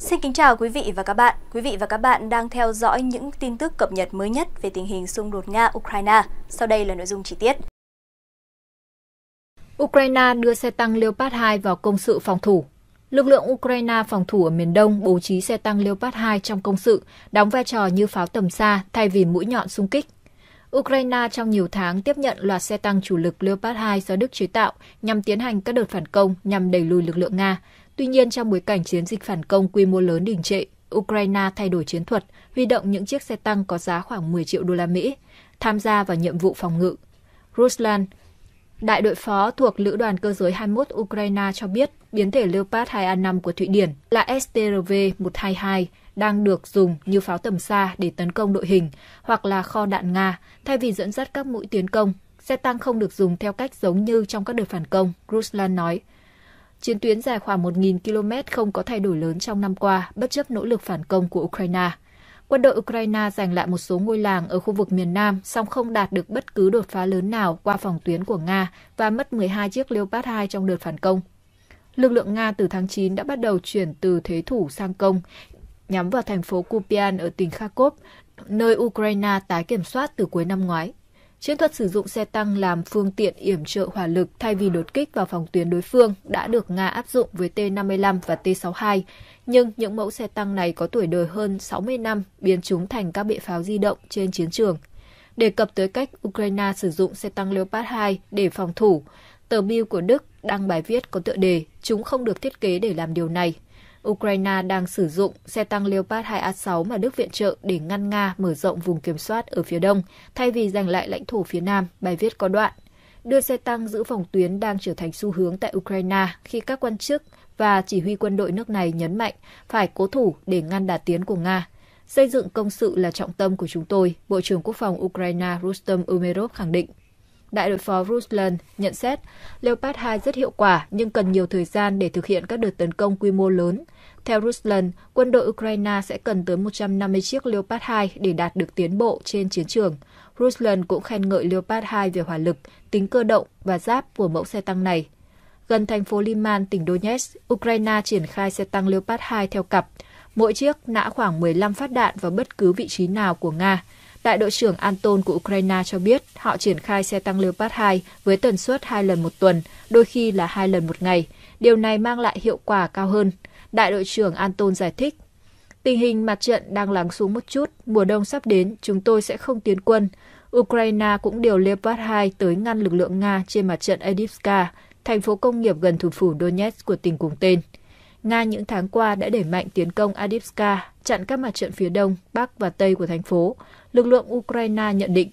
Xin kính chào quý vị và các bạn. Quý vị và các bạn đang theo dõi những tin tức cập nhật mới nhất về tình hình xung đột Nga-Ukraine. Sau đây là nội dung chi tiết. Ukraine đưa xe tăng Leopard 2 vào công sự phòng thủ. Lực lượng Ukraine phòng thủ ở miền Đông bố trí xe tăng Leopard 2 trong công sự, đóng vai trò như pháo tầm xa thay vì mũi nhọn xung kích. Ukraine trong nhiều tháng tiếp nhận loạt xe tăng chủ lực Leopard 2 do Đức chế tạo nhằm tiến hành các đợt phản công nhằm đẩy lùi lực lượng Nga, Tuy nhiên, trong bối cảnh chiến dịch phản công quy mô lớn đình trệ, Ukraine thay đổi chiến thuật, huy động những chiếc xe tăng có giá khoảng 10 triệu đô la Mỹ, tham gia vào nhiệm vụ phòng ngự. Ruslan, đại đội phó thuộc Lữ đoàn Cơ giới 21 Ukraine cho biết biến thể Leopard 2A5 của Thụy Điển là STRV-122 đang được dùng như pháo tầm xa để tấn công đội hình hoặc là kho đạn Nga thay vì dẫn dắt các mũi tiến công. Xe tăng không được dùng theo cách giống như trong các đợt phản công, Ruslan nói. Chiến tuyến dài khoảng 1.000 km không có thay đổi lớn trong năm qua, bất chấp nỗ lực phản công của Ukraine. Quân đội Ukraine giành lại một số ngôi làng ở khu vực miền Nam, song không đạt được bất cứ đột phá lớn nào qua phòng tuyến của Nga và mất 12 chiếc Leopard 2 trong đợt phản công. Lực lượng Nga từ tháng 9 đã bắt đầu chuyển từ thế thủ sang công, nhắm vào thành phố Kupian ở tỉnh Kharkov, nơi Ukraine tái kiểm soát từ cuối năm ngoái. Chiến thuật sử dụng xe tăng làm phương tiện yểm trợ hỏa lực thay vì đột kích vào phòng tuyến đối phương đã được Nga áp dụng với T-55 và T-62, nhưng những mẫu xe tăng này có tuổi đời hơn 60 năm biến chúng thành các bệ pháo di động trên chiến trường. Đề cập tới cách Ukraine sử dụng xe tăng Leopard 2 để phòng thủ, tờ Bill của Đức đăng bài viết có tựa đề Chúng không được thiết kế để làm điều này – Ukraine đang sử dụng xe tăng Leopard 2A6 mà Đức viện trợ để ngăn Nga mở rộng vùng kiểm soát ở phía đông, thay vì giành lại lãnh thổ phía nam, bài viết có đoạn. Đưa xe tăng giữ phòng tuyến đang trở thành xu hướng tại Ukraine khi các quan chức và chỉ huy quân đội nước này nhấn mạnh phải cố thủ để ngăn đà tiến của Nga. Xây dựng công sự là trọng tâm của chúng tôi, Bộ trưởng Quốc phòng Ukraine Rustem Umerov khẳng định. Đại đội phó Ruslan nhận xét Leopard 2 rất hiệu quả nhưng cần nhiều thời gian để thực hiện các đợt tấn công quy mô lớn. Theo Ruslan, quân đội Ukraine sẽ cần tới 150 chiếc Leopard 2 để đạt được tiến bộ trên chiến trường. Ruslan cũng khen ngợi Leopard 2 về hỏa lực, tính cơ động và giáp của mẫu xe tăng này. Gần thành phố Liman, tỉnh Donetsk, Ukraine triển khai xe tăng Leopard 2 theo cặp. Mỗi chiếc nã khoảng 15 phát đạn vào bất cứ vị trí nào của Nga. Đại đội trưởng Anton của Ukraine cho biết họ triển khai xe tăng Leopard 2 với tần suất 2 lần một tuần, đôi khi là 2 lần một ngày. Điều này mang lại hiệu quả cao hơn. Đại đội trưởng Anton giải thích, Tình hình mặt trận đang lắng xuống một chút, mùa đông sắp đến, chúng tôi sẽ không tiến quân. Ukraine cũng điều Leopard 2 tới ngăn lực lượng Nga trên mặt trận Adivska, thành phố công nghiệp gần thủ phủ Donetsk của tỉnh cùng tên. Nga những tháng qua đã đẩy mạnh tiến công Adivska, chặn các mặt trận phía đông, bắc và tây của thành phố. Lực lượng Ukraine nhận định,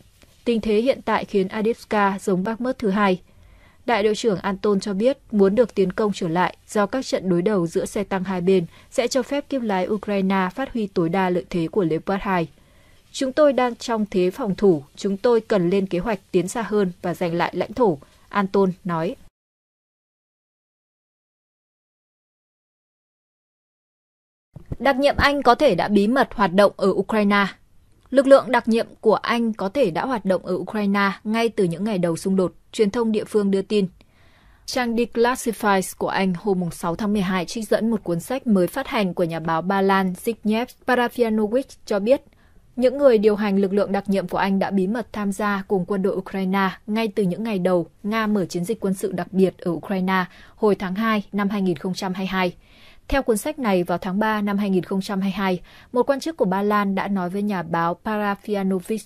tình thế hiện tại khiến Adivska giống Bakhmut thứ hai. Đại đội trưởng Anton cho biết muốn được tiến công trở lại do các trận đối đầu giữa xe tăng hai bên sẽ cho phép kiếp lái Ukraine phát huy tối đa lợi thế của Leopard 2. Chúng tôi đang trong thế phòng thủ, chúng tôi cần lên kế hoạch tiến xa hơn và giành lại lãnh thổ, Anton nói. Đặc nhiệm Anh có thể đã bí mật hoạt động ở Ukraine. Lực lượng đặc nhiệm của Anh có thể đã hoạt động ở Ukraine ngay từ những ngày đầu xung đột, truyền thông địa phương đưa tin. Trang Declassified của Anh hôm 6 tháng 12 trích dẫn một cuốn sách mới phát hành của nhà báo Ba Lan Zbigniew Parafianowicz cho biết những người điều hành lực lượng đặc nhiệm của Anh đã bí mật tham gia cùng quân đội Ukraine ngay từ những ngày đầu Nga mở chiến dịch quân sự đặc biệt ở Ukraine hồi tháng 2 năm 2022. Theo cuốn sách này, vào tháng 3 năm 2022, một quan chức của Ba Lan đã nói với nhà báo Parafianovic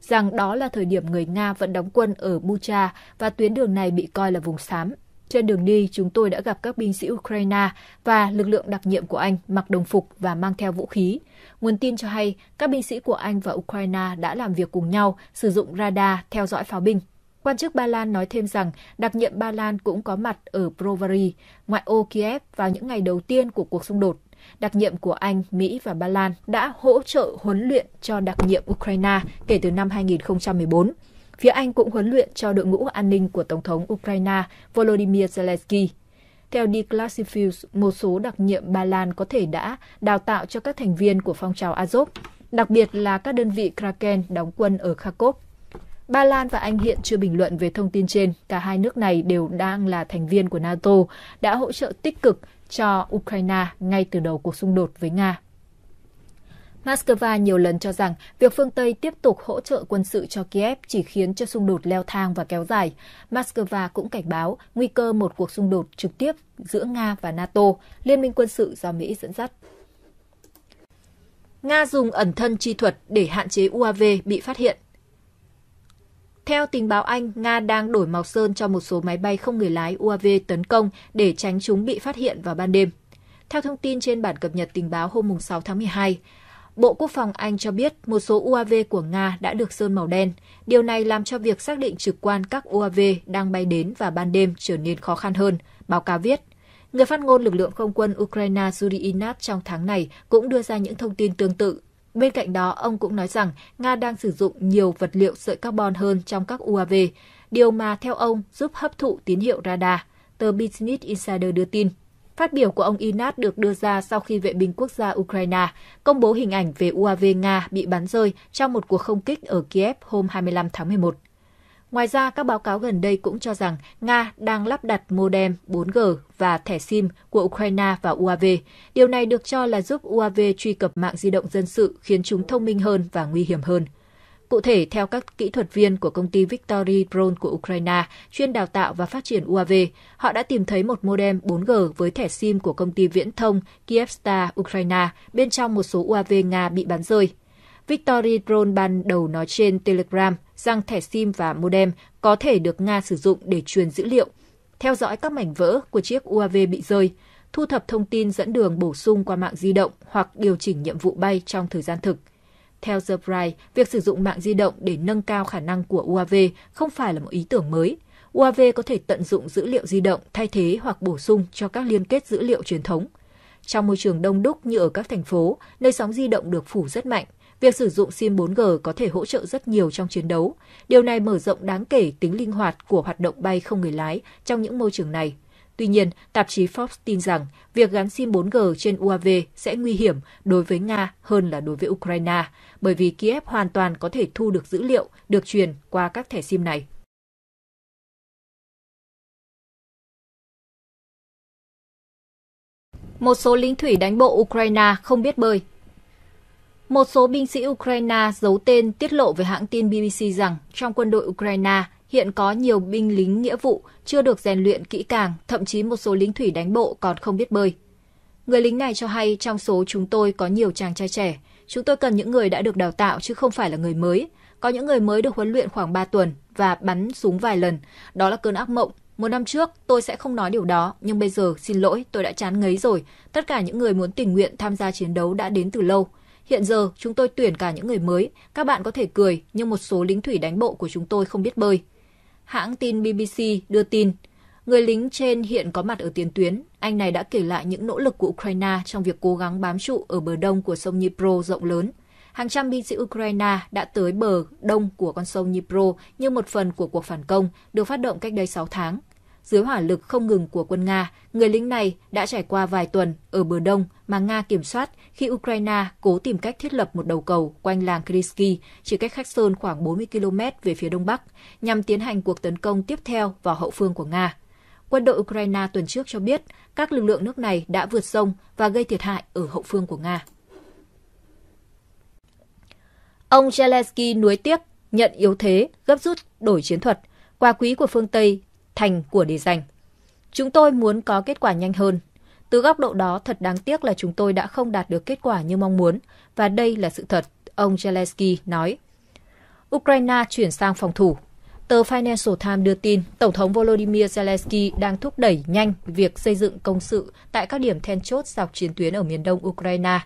rằng đó là thời điểm người Nga vẫn đóng quân ở Bucha và tuyến đường này bị coi là vùng xám. Trên đường đi, chúng tôi đã gặp các binh sĩ Ukraine và lực lượng đặc nhiệm của Anh mặc đồng phục và mang theo vũ khí. Nguồn tin cho hay, các binh sĩ của Anh và Ukraine đã làm việc cùng nhau, sử dụng radar theo dõi pháo binh Quan chức Ba Lan nói thêm rằng đặc nhiệm Ba Lan cũng có mặt ở Provary ngoại ô Kiev vào những ngày đầu tiên của cuộc xung đột. Đặc nhiệm của Anh, Mỹ và Ba Lan đã hỗ trợ huấn luyện cho đặc nhiệm Ukraine kể từ năm 2014. Phía Anh cũng huấn luyện cho đội ngũ an ninh của Tổng thống Ukraine Volodymyr Zelensky. Theo Declassified, một số đặc nhiệm Ba Lan có thể đã đào tạo cho các thành viên của phong trào Azov, đặc biệt là các đơn vị Kraken đóng quân ở Kharkov Ba Lan và Anh hiện chưa bình luận về thông tin trên. Cả hai nước này đều đang là thành viên của NATO, đã hỗ trợ tích cực cho Ukraine ngay từ đầu cuộc xung đột với Nga. Moscow nhiều lần cho rằng việc phương Tây tiếp tục hỗ trợ quân sự cho Kiev chỉ khiến cho xung đột leo thang và kéo dài. Moscow cũng cảnh báo nguy cơ một cuộc xung đột trực tiếp giữa Nga và NATO, liên minh quân sự do Mỹ dẫn dắt. Nga dùng ẩn thân chi thuật để hạn chế UAV bị phát hiện. Theo tình báo Anh, Nga đang đổi màu sơn cho một số máy bay không người lái UAV tấn công để tránh chúng bị phát hiện vào ban đêm. Theo thông tin trên bản cập nhật tình báo hôm 6 tháng 12, Bộ Quốc phòng Anh cho biết một số UAV của Nga đã được sơn màu đen. Điều này làm cho việc xác định trực quan các UAV đang bay đến và ban đêm trở nên khó khăn hơn, báo cáo viết. Người phát ngôn lực lượng không quân Ukraine Yuri Inat trong tháng này cũng đưa ra những thông tin tương tự Bên cạnh đó, ông cũng nói rằng Nga đang sử dụng nhiều vật liệu sợi carbon hơn trong các UAV, điều mà theo ông giúp hấp thụ tín hiệu radar, tờ Business Insider đưa tin. Phát biểu của ông Inat được đưa ra sau khi vệ binh quốc gia Ukraine công bố hình ảnh về UAV Nga bị bắn rơi trong một cuộc không kích ở Kiev hôm 25 tháng 11. Ngoài ra, các báo cáo gần đây cũng cho rằng Nga đang lắp đặt modem 4G và thẻ SIM của Ukraine và UAV. Điều này được cho là giúp UAV truy cập mạng di động dân sự khiến chúng thông minh hơn và nguy hiểm hơn. Cụ thể, theo các kỹ thuật viên của công ty Victory Drone của Ukraine, chuyên đào tạo và phát triển UAV, họ đã tìm thấy một modem 4G với thẻ SIM của công ty viễn thông Kyivstar Ukraine bên trong một số UAV Nga bị bắn rơi Victory Drone ban đầu nói trên Telegram rằng thẻ SIM và modem có thể được Nga sử dụng để truyền dữ liệu, theo dõi các mảnh vỡ của chiếc UAV bị rơi, thu thập thông tin dẫn đường bổ sung qua mạng di động hoặc điều chỉnh nhiệm vụ bay trong thời gian thực. Theo The Bright, việc sử dụng mạng di động để nâng cao khả năng của UAV không phải là một ý tưởng mới. UAV có thể tận dụng dữ liệu di động thay thế hoặc bổ sung cho các liên kết dữ liệu truyền thống. Trong môi trường đông đúc như ở các thành phố, nơi sóng di động được phủ rất mạnh, Việc sử dụng SIM 4G có thể hỗ trợ rất nhiều trong chiến đấu. Điều này mở rộng đáng kể tính linh hoạt của hoạt động bay không người lái trong những môi trường này. Tuy nhiên, tạp chí Forbes tin rằng việc gắn SIM 4G trên UAV sẽ nguy hiểm đối với Nga hơn là đối với Ukraine, bởi vì Kiev hoàn toàn có thể thu được dữ liệu được truyền qua các thẻ SIM này. Một số lính thủy đánh bộ Ukraine không biết bơi một số binh sĩ Ukraine giấu tên tiết lộ với hãng tin BBC rằng trong quân đội Ukraine hiện có nhiều binh lính nghĩa vụ chưa được rèn luyện kỹ càng, thậm chí một số lính thủy đánh bộ còn không biết bơi. Người lính này cho hay trong số chúng tôi có nhiều chàng trai trẻ. Chúng tôi cần những người đã được đào tạo chứ không phải là người mới. Có những người mới được huấn luyện khoảng 3 tuần và bắn súng vài lần. Đó là cơn ác mộng. Một năm trước, tôi sẽ không nói điều đó, nhưng bây giờ, xin lỗi, tôi đã chán ngấy rồi. Tất cả những người muốn tình nguyện tham gia chiến đấu đã đến từ lâu. Hiện giờ chúng tôi tuyển cả những người mới, các bạn có thể cười nhưng một số lính thủy đánh bộ của chúng tôi không biết bơi. Hãng tin BBC đưa tin, người lính trên hiện có mặt ở tiền tuyến. Anh này đã kể lại những nỗ lực của Ukraine trong việc cố gắng bám trụ ở bờ đông của sông Dnipro rộng lớn. Hàng trăm binh sĩ Ukraine đã tới bờ đông của con sông Dnipro như một phần của cuộc phản công được phát động cách đây 6 tháng. Dưới hỏa lực không ngừng của quân Nga, người lính này đã trải qua vài tuần ở bờ đông mà Nga kiểm soát khi Ukraine cố tìm cách thiết lập một đầu cầu quanh làng Kryski, chỉ cách Kherson khoảng 40 km về phía đông bắc, nhằm tiến hành cuộc tấn công tiếp theo vào hậu phương của Nga. Quân đội Ukraine tuần trước cho biết các lực lượng nước này đã vượt sông và gây thiệt hại ở hậu phương của Nga. Ông Zelensky nuối tiếc, nhận yếu thế, gấp rút đổi chiến thuật. Quà quý của phương Tây thành của để dành Chúng tôi muốn có kết quả nhanh hơn. Từ góc độ đó, thật đáng tiếc là chúng tôi đã không đạt được kết quả như mong muốn, và đây là sự thật, ông Zelensky nói. Ukraine chuyển sang phòng thủ. Tờ Financial Times đưa tin Tổng thống Volodymyr Zelensky đang thúc đẩy nhanh việc xây dựng công sự tại các điểm then chốt dọc chiến tuyến ở miền đông Ukraine,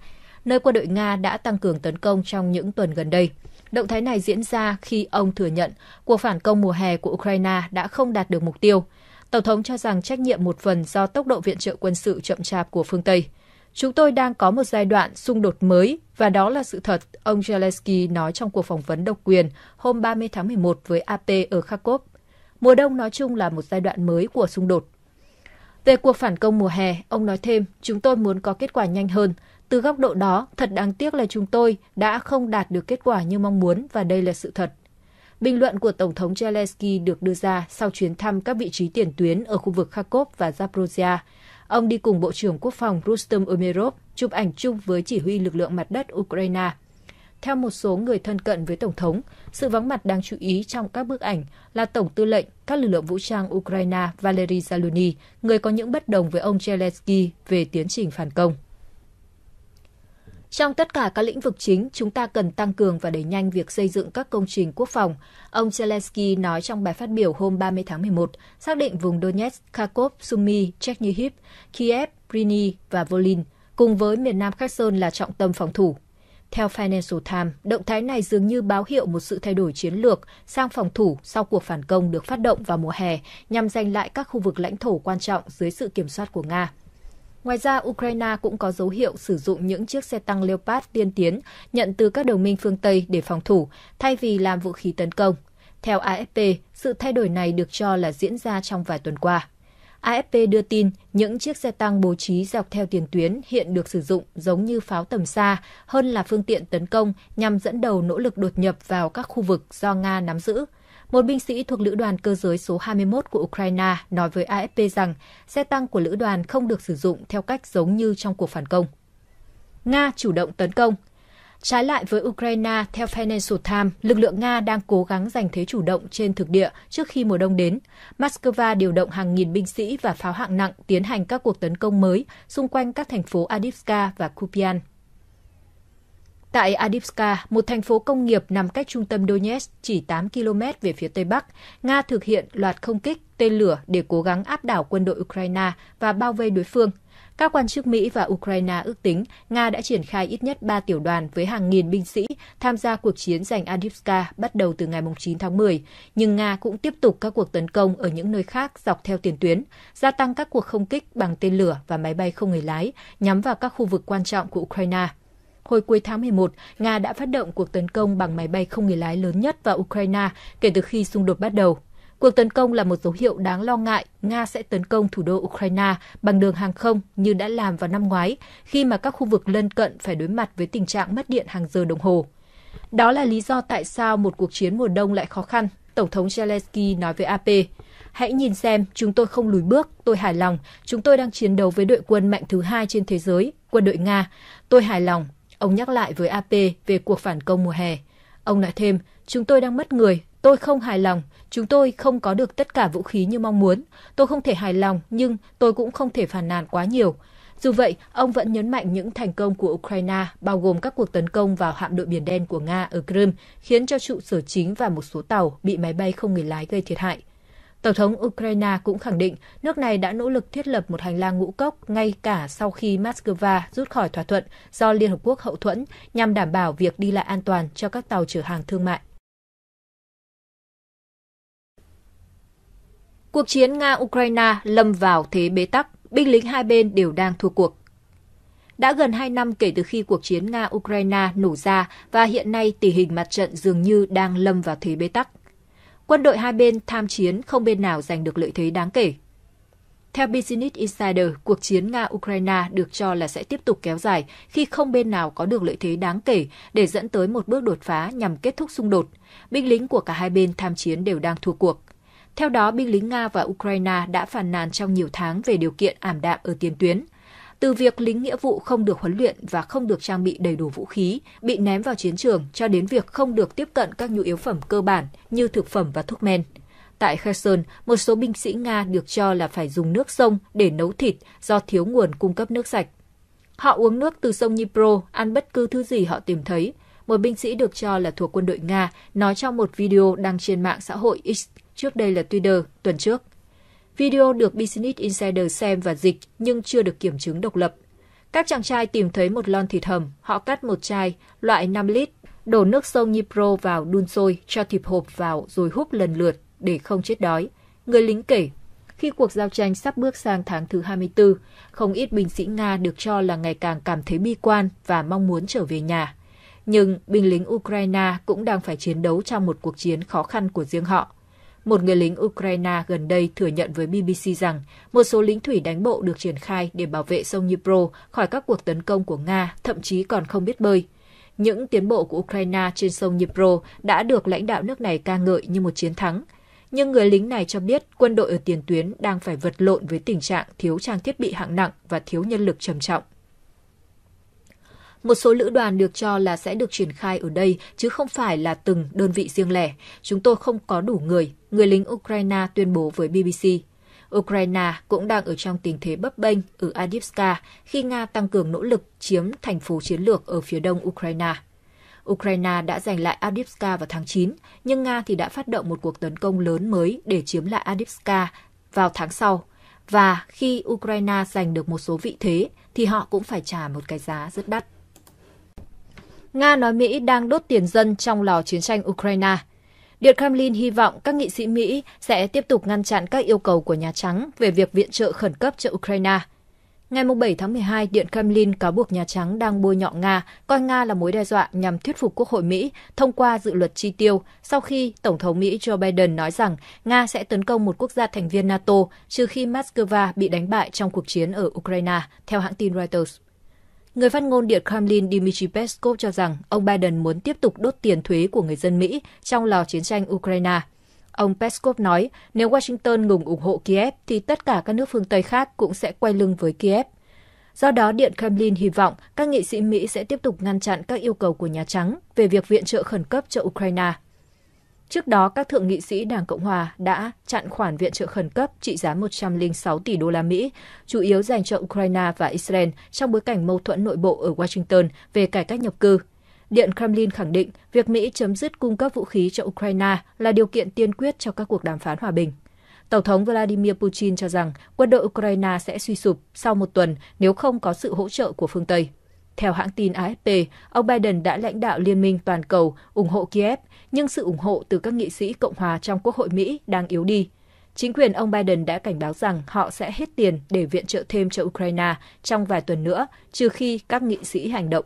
nơi quân đội Nga đã tăng cường tấn công trong những tuần gần đây – Động thái này diễn ra khi ông thừa nhận cuộc phản công mùa hè của Ukraine đã không đạt được mục tiêu. Tổng thống cho rằng trách nhiệm một phần do tốc độ viện trợ quân sự chậm chạp của phương Tây. Chúng tôi đang có một giai đoạn xung đột mới và đó là sự thật, ông Zelensky nói trong cuộc phỏng vấn độc quyền hôm 30 tháng 11 với AP ở Kharkov. Mùa đông nói chung là một giai đoạn mới của xung đột. Về cuộc phản công mùa hè, ông nói thêm, chúng tôi muốn có kết quả nhanh hơn, từ góc độ đó, thật đáng tiếc là chúng tôi đã không đạt được kết quả như mong muốn và đây là sự thật. Bình luận của Tổng thống Zelensky được đưa ra sau chuyến thăm các vị trí tiền tuyến ở khu vực Kharkov và Zaporozhia. Ông đi cùng Bộ trưởng Quốc phòng Rustem Umerov chụp ảnh chung với chỉ huy lực lượng mặt đất Ukraine. Theo một số người thân cận với Tổng thống, sự vắng mặt đáng chú ý trong các bức ảnh là Tổng tư lệnh các lực lượng vũ trang Ukraine Valery Zaluni, người có những bất đồng với ông Zelensky về tiến trình phản công. Trong tất cả các lĩnh vực chính, chúng ta cần tăng cường và đẩy nhanh việc xây dựng các công trình quốc phòng, ông Zelensky nói trong bài phát biểu hôm 30 tháng 11, xác định vùng Donetsk, Kharkov, Sumy, Chernihiv, Kiev, Riny và Volyn cùng với miền Nam Kherson là trọng tâm phòng thủ. Theo Financial Times, động thái này dường như báo hiệu một sự thay đổi chiến lược sang phòng thủ sau cuộc phản công được phát động vào mùa hè nhằm giành lại các khu vực lãnh thổ quan trọng dưới sự kiểm soát của Nga. Ngoài ra, Ukraine cũng có dấu hiệu sử dụng những chiếc xe tăng Leopard tiên tiến nhận từ các đồng minh phương Tây để phòng thủ, thay vì làm vũ khí tấn công. Theo AFP, sự thay đổi này được cho là diễn ra trong vài tuần qua. AFP đưa tin những chiếc xe tăng bố trí dọc theo tiền tuyến hiện được sử dụng giống như pháo tầm xa hơn là phương tiện tấn công nhằm dẫn đầu nỗ lực đột nhập vào các khu vực do Nga nắm giữ, một binh sĩ thuộc lữ đoàn cơ giới số 21 của Ukraine nói với AFP rằng xe tăng của lữ đoàn không được sử dụng theo cách giống như trong cuộc phản công. Nga chủ động tấn công Trái lại với Ukraine, theo Financial Times, lực lượng Nga đang cố gắng giành thế chủ động trên thực địa trước khi mùa đông đến. Moscow điều động hàng nghìn binh sĩ và pháo hạng nặng tiến hành các cuộc tấn công mới xung quanh các thành phố Adivska và Kupian. Tại Adivska, một thành phố công nghiệp nằm cách trung tâm Donetsk chỉ 8 km về phía tây bắc, Nga thực hiện loạt không kích, tên lửa để cố gắng áp đảo quân đội Ukraine và bao vây đối phương. Các quan chức Mỹ và Ukraine ước tính Nga đã triển khai ít nhất 3 tiểu đoàn với hàng nghìn binh sĩ tham gia cuộc chiến giành Adivska bắt đầu từ ngày 9 tháng 10, nhưng Nga cũng tiếp tục các cuộc tấn công ở những nơi khác dọc theo tiền tuyến, gia tăng các cuộc không kích bằng tên lửa và máy bay không người lái nhắm vào các khu vực quan trọng của Ukraine. Hồi cuối tháng 11, Nga đã phát động cuộc tấn công bằng máy bay không người lái lớn nhất vào Ukraine kể từ khi xung đột bắt đầu. Cuộc tấn công là một dấu hiệu đáng lo ngại Nga sẽ tấn công thủ đô Ukraine bằng đường hàng không như đã làm vào năm ngoái, khi mà các khu vực lân cận phải đối mặt với tình trạng mất điện hàng giờ đồng hồ. Đó là lý do tại sao một cuộc chiến mùa đông lại khó khăn, Tổng thống Zelensky nói với AP. Hãy nhìn xem, chúng tôi không lùi bước, tôi hài lòng, chúng tôi đang chiến đấu với đội quân mạnh thứ hai trên thế giới, quân đội Nga. Tôi hài lòng, Ông nhắc lại với AP về cuộc phản công mùa hè. Ông nói thêm, chúng tôi đang mất người, tôi không hài lòng, chúng tôi không có được tất cả vũ khí như mong muốn. Tôi không thể hài lòng, nhưng tôi cũng không thể phản nàn quá nhiều. Dù vậy, ông vẫn nhấn mạnh những thành công của Ukraine, bao gồm các cuộc tấn công vào hạm đội Biển Đen của Nga ở Crimea, khiến cho trụ sở chính và một số tàu bị máy bay không người lái gây thiệt hại. Tổng thống Ukraine cũng khẳng định nước này đã nỗ lực thiết lập một hành lang ngũ cốc ngay cả sau khi Moscow rút khỏi thỏa thuận do Liên Hợp Quốc hậu thuẫn nhằm đảm bảo việc đi lại an toàn cho các tàu chở hàng thương mại. Cuộc chiến Nga-Ukraine lâm vào thế bế tắc, binh lính hai bên đều đang thua cuộc. Đã gần 2 năm kể từ khi cuộc chiến Nga-Ukraine nổ ra và hiện nay tình hình mặt trận dường như đang lâm vào thế bế tắc quân đội hai bên tham chiến không bên nào giành được lợi thế đáng kể. Theo Business Insider, cuộc chiến Nga-Ukraine được cho là sẽ tiếp tục kéo dài khi không bên nào có được lợi thế đáng kể để dẫn tới một bước đột phá nhằm kết thúc xung đột. Binh lính của cả hai bên tham chiến đều đang thua cuộc. Theo đó, binh lính Nga và Ukraine đã phàn nàn trong nhiều tháng về điều kiện ảm đạm ở tiền tuyến – từ việc lính nghĩa vụ không được huấn luyện và không được trang bị đầy đủ vũ khí, bị ném vào chiến trường cho đến việc không được tiếp cận các nhu yếu phẩm cơ bản như thực phẩm và thuốc men. Tại Kherson, một số binh sĩ Nga được cho là phải dùng nước sông để nấu thịt do thiếu nguồn cung cấp nước sạch. Họ uống nước từ sông Dnipro, ăn bất cứ thứ gì họ tìm thấy. Một binh sĩ được cho là thuộc quân đội Nga nói trong một video đăng trên mạng xã hội X, trước đây là Twitter, tuần trước. Video được Business Insider xem và dịch nhưng chưa được kiểm chứng độc lập. Các chàng trai tìm thấy một lon thịt hầm, họ cắt một chai, loại 5 lít, đổ nước sông Dnipro vào đun sôi, cho thịt hộp vào rồi húp lần lượt để không chết đói. Người lính kể, khi cuộc giao tranh sắp bước sang tháng thứ 24, không ít binh sĩ Nga được cho là ngày càng cảm thấy bi quan và mong muốn trở về nhà. Nhưng binh lính Ukraine cũng đang phải chiến đấu trong một cuộc chiến khó khăn của riêng họ. Một người lính Ukraine gần đây thừa nhận với BBC rằng một số lính thủy đánh bộ được triển khai để bảo vệ sông Dnipro khỏi các cuộc tấn công của Nga, thậm chí còn không biết bơi. Những tiến bộ của Ukraine trên sông Dnipro đã được lãnh đạo nước này ca ngợi như một chiến thắng. Nhưng người lính này cho biết quân đội ở tiền tuyến đang phải vật lộn với tình trạng thiếu trang thiết bị hạng nặng và thiếu nhân lực trầm trọng một số lữ đoàn được cho là sẽ được triển khai ở đây chứ không phải là từng đơn vị riêng lẻ. Chúng tôi không có đủ người, người lính Ukraine tuyên bố với BBC. Ukraine cũng đang ở trong tình thế bấp bênh ở Adivska khi Nga tăng cường nỗ lực chiếm thành phố chiến lược ở phía đông Ukraine. Ukraine đã giành lại Adivska vào tháng 9, nhưng Nga thì đã phát động một cuộc tấn công lớn mới để chiếm lại Adivska vào tháng sau. Và khi Ukraine giành được một số vị thế, thì họ cũng phải trả một cái giá rất đắt. Nga nói Mỹ đang đốt tiền dân trong lò chiến tranh Ukraine – Điện Kremlin hy vọng các nghị sĩ Mỹ sẽ tiếp tục ngăn chặn các yêu cầu của Nhà Trắng về việc viện trợ khẩn cấp cho Ukraine. Ngày 7 tháng 12, Điện Kremlin cáo buộc Nhà Trắng đang bôi nhọ Nga, coi Nga là mối đe dọa nhằm thuyết phục Quốc hội Mỹ thông qua dự luật chi tiêu sau khi Tổng thống Mỹ Joe Biden nói rằng Nga sẽ tấn công một quốc gia thành viên NATO trừ khi Moscow bị đánh bại trong cuộc chiến ở Ukraine, theo hãng tin Reuters. Người phát ngôn Điện Kremlin Dmitry Peskov cho rằng ông Biden muốn tiếp tục đốt tiền thuế của người dân Mỹ trong lò chiến tranh Ukraine. Ông Peskov nói, nếu Washington ngừng ủng hộ Kiev thì tất cả các nước phương Tây khác cũng sẽ quay lưng với Kiev. Do đó, Điện Kremlin hy vọng các nghị sĩ Mỹ sẽ tiếp tục ngăn chặn các yêu cầu của Nhà Trắng về việc viện trợ khẩn cấp cho Ukraine. Trước đó, các thượng nghị sĩ Đảng Cộng hòa đã chặn khoản viện trợ khẩn cấp trị giá 106 tỷ đô la Mỹ, chủ yếu dành cho Ukraine và Israel trong bối cảnh mâu thuẫn nội bộ ở Washington về cải cách nhập cư. Điện Kremlin khẳng định việc Mỹ chấm dứt cung cấp vũ khí cho Ukraine là điều kiện tiên quyết cho các cuộc đàm phán hòa bình. Tổng thống Vladimir Putin cho rằng quân đội Ukraine sẽ suy sụp sau một tuần nếu không có sự hỗ trợ của phương Tây. Theo hãng tin AFP, ông Biden đã lãnh đạo liên minh toàn cầu ủng hộ Kiev, nhưng sự ủng hộ từ các nghị sĩ Cộng hòa trong Quốc hội Mỹ đang yếu đi. Chính quyền ông Biden đã cảnh báo rằng họ sẽ hết tiền để viện trợ thêm cho Ukraine trong vài tuần nữa, trừ khi các nghị sĩ hành động.